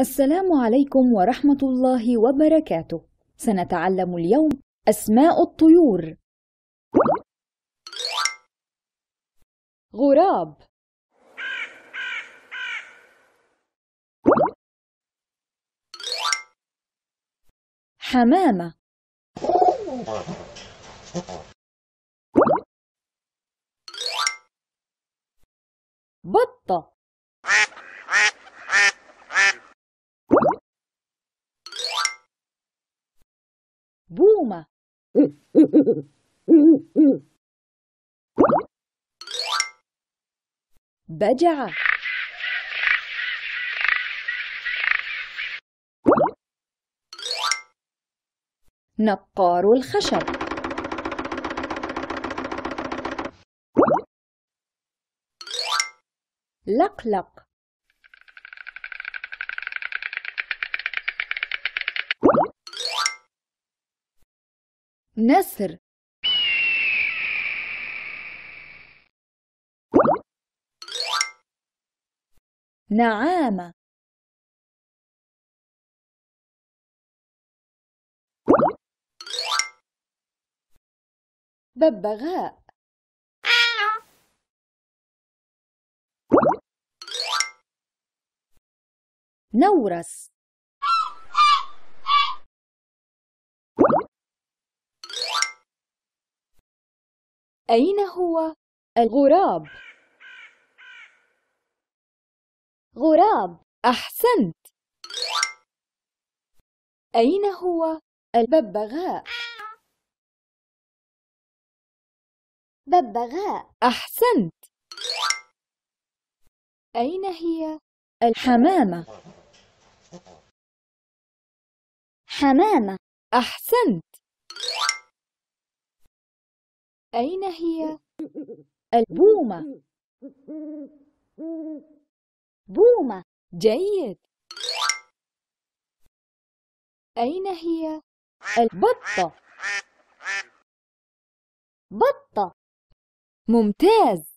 السلام عليكم ورحمة الله وبركاته سنتعلم اليوم أسماء الطيور غراب حمامة بطة بومة بجعة نقار الخشب لقلق نسر نعامة ببغاء نورس أين هو الغراب؟ غراب أحسنت أين هو الببغاء؟ ببغاء أحسنت أين هي الحمامة؟ حمامة أحسنت أين هي؟ البومة بومة جيد أين هي؟ البطة بطة ممتاز